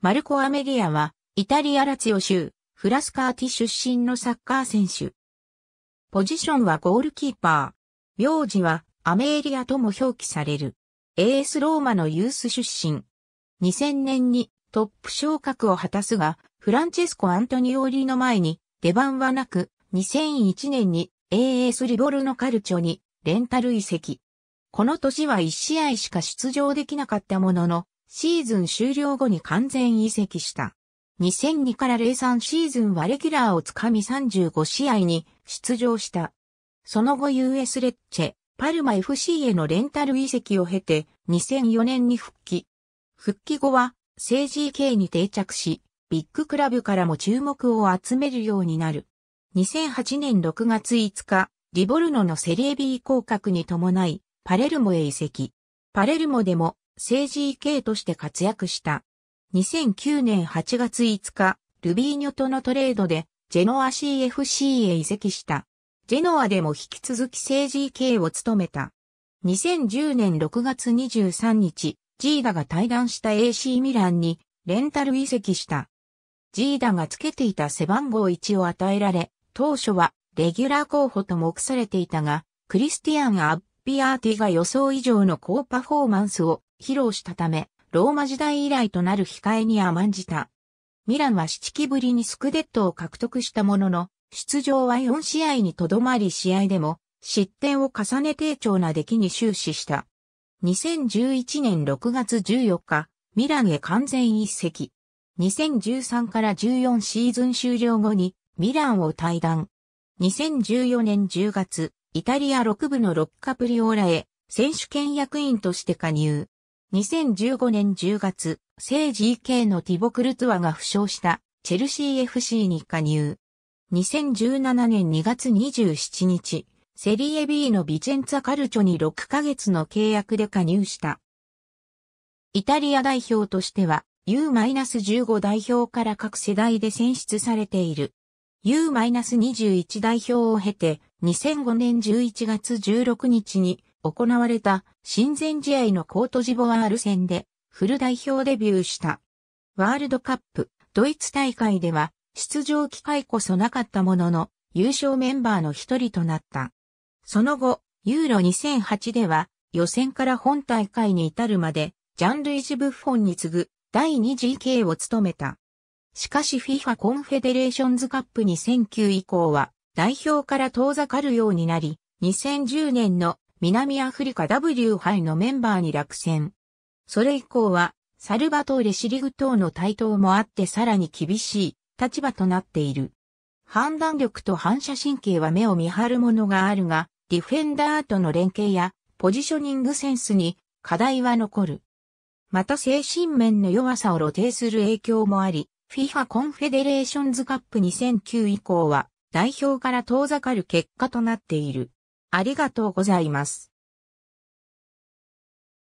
マルコ・アメリアは、イタリア・ラツィオ州、フラスカーティ出身のサッカー選手。ポジションはゴールキーパー。名字は、アメリアとも表記される。AS ローマのユース出身。2000年にトップ昇格を果たすが、フランチェスコ・アントニオーリの前に出番はなく、2001年に AS リボルのカルチョにレンタル移籍。この年は1試合しか出場できなかったものの、シーズン終了後に完全移籍した。2002から03シーズンはレギュラーをつかみ35試合に出場した。その後 US レッチェ、パルマ FC へのレンタル移籍を経て2004年に復帰。復帰後は政 GK に定着し、ビッグクラブからも注目を集めるようになる。2008年6月5日、リボルノのセリエ B 降格に伴い、パレルモへ移籍。パレルモでも政治医系として活躍した。2009年8月5日、ルビーニョとのトレードで、ジェノア CFC へ移籍した。ジェノアでも引き続き政治医系を務めた。2010年6月23日、ジーダが対談した AC ミランにレンタル移籍した。ジーダがつけていた背番号1を与えられ、当初はレギュラー候補と目されていたが、クリスティアン・アッピアーティが予想以上の高パフォーマンスを披露したため、ローマ時代以来となる控えに甘んじた。ミランは7期ぶりにスクデットを獲得したものの、出場は4試合にとどまり試合でも失点を重ね丁調な出来に終始した。2011年6月14日、ミランへ完全一席。2013から14シーズン終了後にミランを退団。2014年10月、イタリア6部のロッカプリオーラへ選手権役員として加入。2015年10月、聖 GK のティボ・クルツワが負傷したチェルシー FC に加入。2017年2月27日、セリエ B のビチェンツァ・カルチョに6ヶ月の契約で加入した。イタリア代表としては U-15 代表から各世代で選出されている。U-21 代表を経て2005年11月16日に行われた親善試合のコートジボワール戦でフル代表デビューした。ワールドカップドイツ大会では出場機会こそなかったものの優勝メンバーの一人となった。その後、ユーロ2008では予選から本大会に至るまでジャンルイジ・ブッフォンに次ぐ第 2GK を務めた。しかし FIFA コンフェデレーションズカップ2009以降は代表から遠ざかるようになり、2010年の南アフリカ W 杯のメンバーに落選。それ以降は、サルバトーレシリグ等の台頭もあってさらに厳しい立場となっている。判断力と反射神経は目を見張るものがあるが、ディフェンダーとの連携やポジショニングセンスに課題は残る。また精神面の弱さを露呈する影響もあり、FIFA コンフェデレーションズカップ2009以降は代表から遠ざかる結果となっている。ありがとうございます。